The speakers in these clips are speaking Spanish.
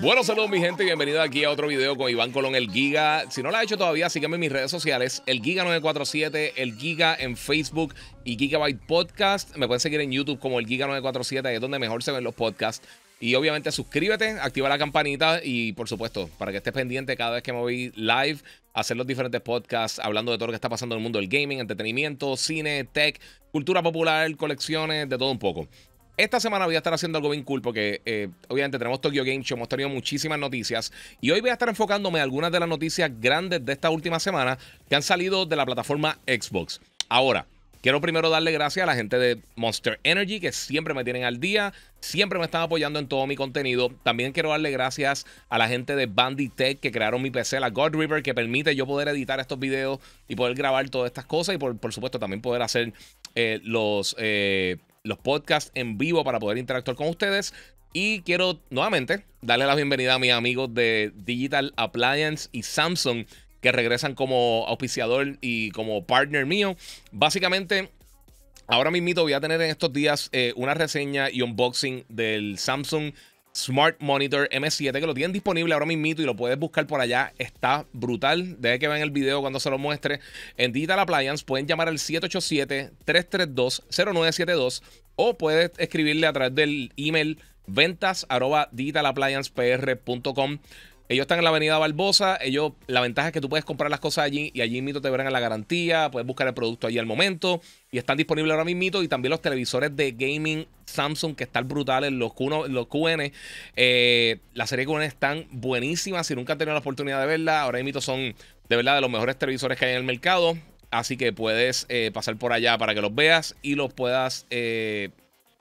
bueno, saludos mi gente, bienvenido aquí a otro video con Iván Colón, el Giga. Si no lo ha hecho todavía, sígueme en mis redes sociales, el Giga947, el Giga en Facebook y Gigabyte Podcast. Me pueden seguir en YouTube como el Giga947, es donde mejor se ven los podcasts. Y obviamente suscríbete, activa la campanita y por supuesto, para que estés pendiente cada vez que me voy live, hacer los diferentes podcasts hablando de todo lo que está pasando en el mundo del gaming, entretenimiento, cine, tech, cultura popular, colecciones, de todo un poco. Esta semana voy a estar haciendo algo bien cool porque eh, obviamente tenemos Tokyo Game Show, hemos tenido muchísimas noticias y hoy voy a estar enfocándome en algunas de las noticias grandes de esta última semana que han salido de la plataforma Xbox. Ahora, quiero primero darle gracias a la gente de Monster Energy que siempre me tienen al día, siempre me están apoyando en todo mi contenido. También quiero darle gracias a la gente de Banditech que crearon mi PC, la God River, que permite yo poder editar estos videos y poder grabar todas estas cosas y por, por supuesto también poder hacer eh, los... Eh, los podcasts en vivo para poder interactuar con ustedes. Y quiero nuevamente darle la bienvenida a mis amigos de Digital Appliance y Samsung que regresan como auspiciador y como partner mío. Básicamente, ahora mismito voy a tener en estos días eh, una reseña y unboxing del Samsung Smart Monitor M7 que lo tienen disponible ahora mismo y lo puedes buscar por allá. Está brutal. Deje que vean el video cuando se lo muestre. En Digital Appliance pueden llamar al 787-332-0972 o puedes escribirle a través del email ventas arroba ellos están en la avenida Barbosa. Ellos, la ventaja es que tú puedes comprar las cosas allí y allí mito te verán a la garantía. Puedes buscar el producto allí al momento. Y están disponibles ahora mismo. Y también los televisores de gaming Samsung que están brutales. Los, los QN. Eh, la serie QN están buenísimas. Si nunca has tenido la oportunidad de verla, ahora Mito son de verdad de los mejores televisores que hay en el mercado. Así que puedes eh, pasar por allá para que los veas y los puedas eh,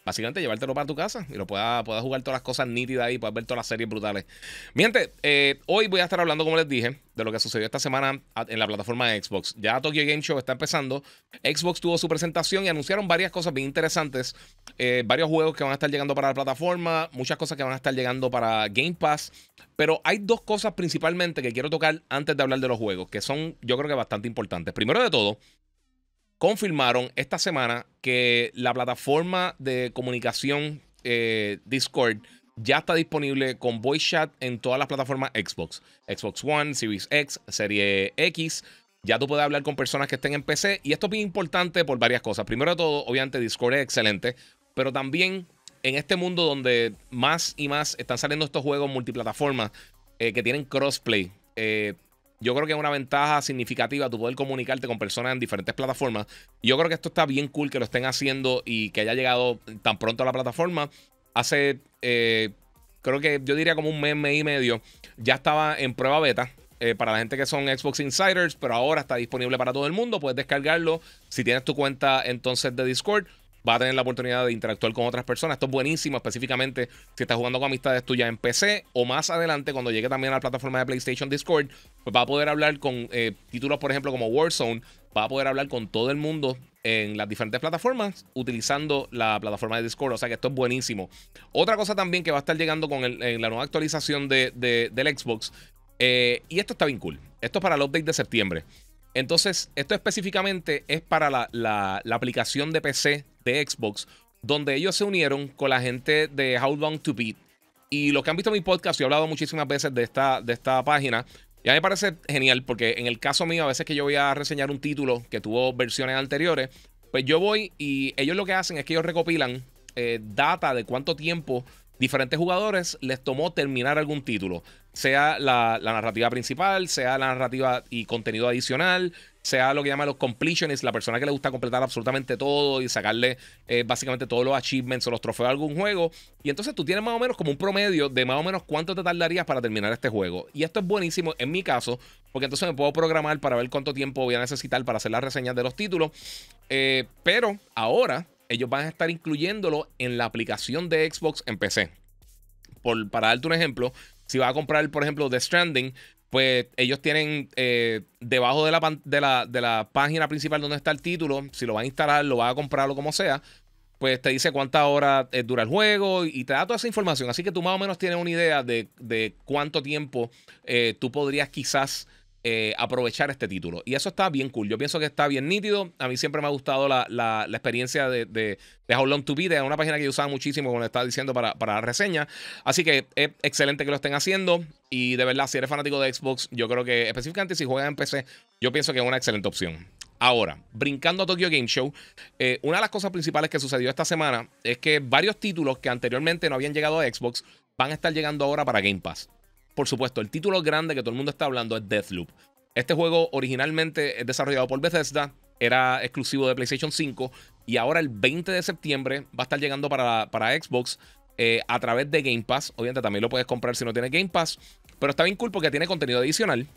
básicamente llevártelo para tu casa y lo puedas, jugar todas las cosas nítidas ahí, puedas ver todas las series brutales. Miente, eh, hoy voy a estar hablando, como les dije, de lo que sucedió esta semana en la plataforma de Xbox. Ya Tokyo Game Show está empezando. Xbox tuvo su presentación y anunciaron varias cosas bien interesantes. Eh, varios juegos que van a estar llegando para la plataforma, muchas cosas que van a estar llegando para Game Pass. Pero hay dos cosas principalmente que quiero tocar antes de hablar de los juegos, que son yo creo que bastante importantes. Primero de todo, confirmaron esta semana que la plataforma de comunicación eh, Discord ya está disponible con voice chat en todas las plataformas Xbox, Xbox One, Series X, Serie X. Ya tú puedes hablar con personas que estén en PC y esto es bien importante por varias cosas. Primero de todo, obviamente Discord es excelente, pero también en este mundo donde más y más están saliendo estos juegos multiplataformas eh, que tienen crossplay. Eh, yo creo que es una ventaja significativa tu poder comunicarte con personas en diferentes plataformas. Yo creo que esto está bien cool que lo estén haciendo y que haya llegado tan pronto a la plataforma. Hace, eh, creo que yo diría como un mes, mes y medio, ya estaba en prueba beta. Eh, para la gente que son Xbox Insiders, pero ahora está disponible para todo el mundo. Puedes descargarlo si tienes tu cuenta entonces de Discord va a tener la oportunidad de interactuar con otras personas. Esto es buenísimo, específicamente si estás jugando con amistades tuyas en PC o más adelante, cuando llegue también a la plataforma de PlayStation Discord, pues va a poder hablar con eh, títulos, por ejemplo, como Warzone, va a poder hablar con todo el mundo en las diferentes plataformas utilizando la plataforma de Discord. O sea que esto es buenísimo. Otra cosa también que va a estar llegando con la nueva actualización del Xbox, eh, y esto está bien cool. Esto es para el update de septiembre. Entonces, esto específicamente es para la, aplicación de PC de Xbox, donde ellos se unieron con la gente de How Long to Beat. Y los que han visto mi podcast, yo he hablado muchísimas veces de esta, de esta página. Y a mí me parece genial, porque en el caso mío, a veces que yo voy a reseñar un título que tuvo versiones anteriores, pues yo voy y ellos lo que hacen es que ellos recopilan eh, data de cuánto tiempo diferentes jugadores les tomó terminar algún título sea la, narrativa principal, sea la narrativa y contenido adicional, sea lo que llaman los completionists, la persona que le gusta completar absolutamente todo y sacarle eh, básicamente todos los achievements o los trofeos de algún juego. Y entonces tú tienes más o menos como un promedio de más o menos cuánto te tardarías para terminar este juego. Y esto es buenísimo en mi caso, porque entonces me puedo programar para ver cuánto tiempo voy a necesitar para hacer las reseñas de los títulos. Eh, pero ahora ellos van a estar incluyéndolo en la aplicación de Xbox en PC. Por, para darte un ejemplo, si vas a comprar, por ejemplo, The Stranding, pues ellos tienen eh, debajo de la, de, la, página principal donde está el título, si lo vas a instalar, lo vas a comprar o como sea, pues te dice cuántas horas eh, dura el juego y, te da toda esa información. Así que tú más o menos tienes una idea de, cuánto tiempo eh, tú podrías quizás eh, aprovechar este título. Y eso está bien cool. Yo pienso que está bien nítido. A mí siempre me ha gustado la, experiencia de, de, de, How Long to una página que yo usaba muchísimo cuando estaba diciendo para, para reseña. Así que es excelente que lo estén haciendo. Y de verdad, si eres fanático de Xbox, yo creo que específicamente si juegas en PC, yo pienso que es una excelente opción. Ahora, brincando a Tokyo Game Show, eh, una de las cosas principales que sucedió esta semana es que varios títulos que anteriormente no habían llegado a Xbox van a estar llegando ahora para Game Pass por supuesto, el título grande que todo el mundo está hablando es Deathloop. Este juego originalmente es desarrollado por Bethesda, era exclusivo de PlayStation 5 y ahora el 20 de septiembre va a estar llegando para, Xbox eh, a través de Game Pass. Obviamente también lo puedes comprar si no tienes Game Pass, pero está bien cool porque tiene contenido adicional.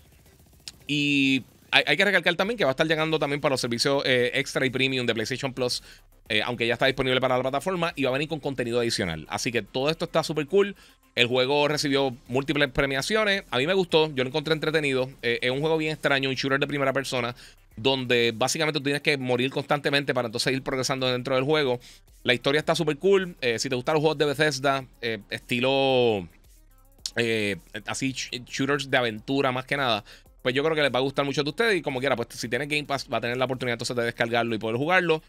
Y hay, que recalcar también que va a estar llegando también para los servicios eh, extra y premium de PlayStation Plus eh, aunque ya está disponible para la plataforma y va a venir con contenido adicional. Así que todo esto está súper cool. El juego recibió múltiples premiaciones. A mí me gustó, yo lo encontré entretenido. Eh, es un juego bien extraño, un shooter de primera persona, donde básicamente tú tienes que morir constantemente para entonces ir progresando dentro del juego. La historia está súper cool. Eh, si te gustan los juegos de Bethesda, estilo así, shooters de aventura más que nada pues yo creo que les va a gustar mucho a ustedes y como quiera, pues si tienen Game Pass va a tener la oportunidad entonces de descargarlo y poder jugarlo.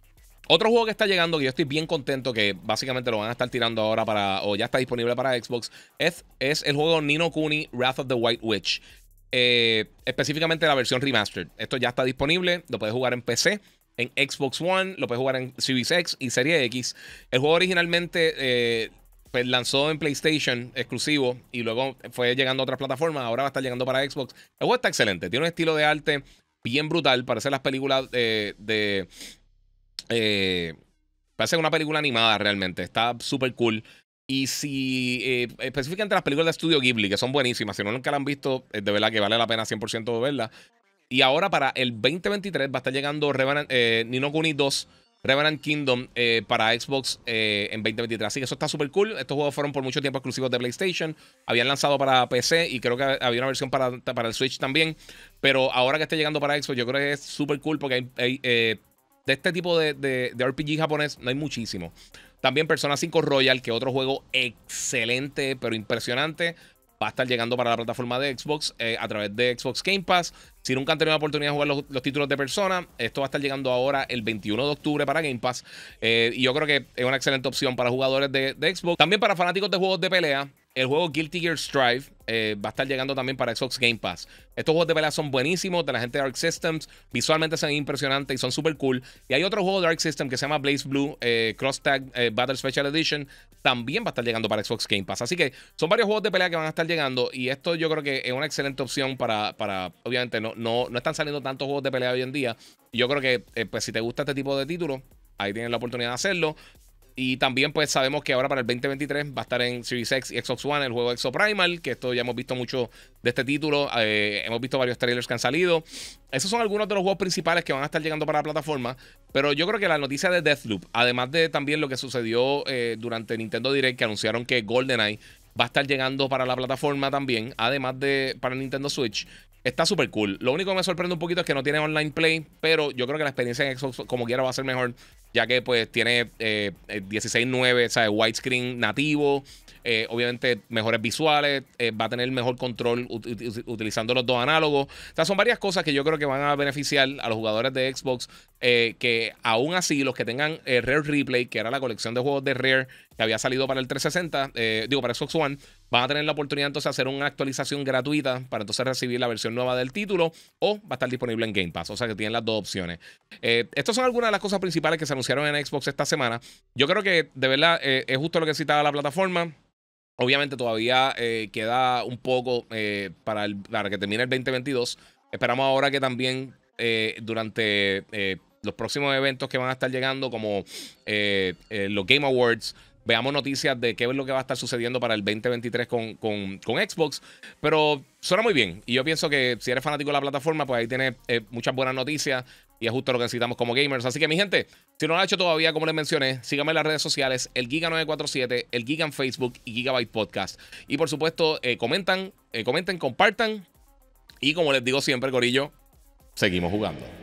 Otro juego que está llegando, que yo estoy bien contento, que básicamente lo van a estar tirando ahora para, o ya está disponible para Xbox, es, es el juego Nino Kuni Wrath of the White Witch. Eh, específicamente la versión remastered. Esto ya está disponible, lo puedes jugar en PC, en Xbox One, lo puedes jugar en Series X y Serie X. El juego originalmente eh, pues lanzó en PlayStation exclusivo y luego fue llegando a otras plataformas, ahora va a estar llegando para Xbox. El juego está excelente, tiene un estilo de arte bien brutal, parece las películas eh, de parece eh, una película animada realmente. Está súper cool. Y si eh, específicamente las películas de Studio Ghibli, que son buenísimas, si no nunca la han visto, eh, de verdad que vale la pena 100% verla. Y ahora para el 2023 va a estar llegando Revenant, Kuni 2, Revenant Kingdom para Xbox en 2023. Así que eso está súper cool. Estos juegos fueron por mucho tiempo exclusivos de PlayStation. Habían lanzado para PC y creo que había una versión para, para el Switch también. Pero ahora que está llegando para Xbox, yo creo que es súper cool porque hay de este tipo de, de, de, RPG japonés no hay muchísimo. También Persona 5 Royal, que otro juego excelente, pero impresionante. Va a estar llegando para la plataforma de Xbox eh, a través de Xbox Game Pass. Si nunca han tenido la oportunidad de jugar los, títulos de Persona, esto va a estar llegando ahora el 21 de octubre para Game Pass. Eh, y yo creo que es una excelente opción para jugadores de, de Xbox. También para fanáticos de juegos de pelea. El juego Guilty Gear Strive eh, va a estar llegando también para Xbox Game Pass. Estos juegos de pelea son buenísimos, de la gente de Dark Systems. Visualmente son impresionantes y son súper cool. Y hay otro juego de Dark System que se llama Blaze Blue eh, Cross Tag eh, Battle Special Edition. También va a estar llegando para Xbox Game Pass. Así que son varios juegos de pelea que van a estar llegando. Y esto yo creo que es una excelente opción para. para obviamente, no, no, no están saliendo tantos juegos de pelea hoy en día. Yo creo que pues, si te gusta este tipo de títulos ahí tienes la oportunidad de hacerlo. Y también pues sabemos que ahora para el 2023 va a estar en Series X y Xbox One el juego Primal, que esto ya hemos visto mucho de este título, eh, hemos visto varios trailers que han salido. Esos son algunos de los juegos principales que van a estar llegando para la plataforma, pero yo creo que la noticia de Deathloop, además de también lo que sucedió eh, durante Nintendo Direct, que anunciaron que GoldenEye va a estar llegando para la plataforma también, además de para Nintendo Switch. Está súper cool. Lo único que me sorprende un poquito es que no tiene online play, pero yo creo que la experiencia en Xbox como quiera va a ser mejor ya que pues tiene 16.9, eh, eh, ¿sabes? Widescreen nativo. Eh, obviamente mejores visuales, va a tener mejor control utilizando los dos análogos. O sea, son varias cosas que yo creo que van a beneficiar a los jugadores de Xbox eh, que aún así los que tengan eh, Rare Replay, que era la colección de juegos de Rare que había salido para el 360, eh, digo, para Xbox One, van a tener la oportunidad entonces de hacer una actualización gratuita para entonces recibir la versión nueva del título o va a estar disponible en Game Pass. O sea que tienen las dos opciones. estas son algunas de las cosas principales que se anunciaron en Xbox esta semana. Yo creo que de verdad es justo lo que citaba la plataforma. Obviamente todavía queda un poco para, que termine el 2022. Esperamos ahora que también durante los próximos eventos que van a estar llegando, como eh, eh, los Game Awards. Veamos noticias de qué es lo que va a estar sucediendo para el 2023 con, Xbox. Pero suena muy bien. Y yo pienso que si eres fanático de la plataforma, pues ahí tienes eh, muchas buenas noticias. Y es justo lo que necesitamos como gamers. Así que, mi gente, si no lo has hecho todavía, como les mencioné, síganme en las redes sociales, el Giga947, el Giga en Facebook y Gigabyte Podcast. Y por supuesto, comentan, comenten, compartan. Y como les digo siempre, Gorillo, seguimos jugando.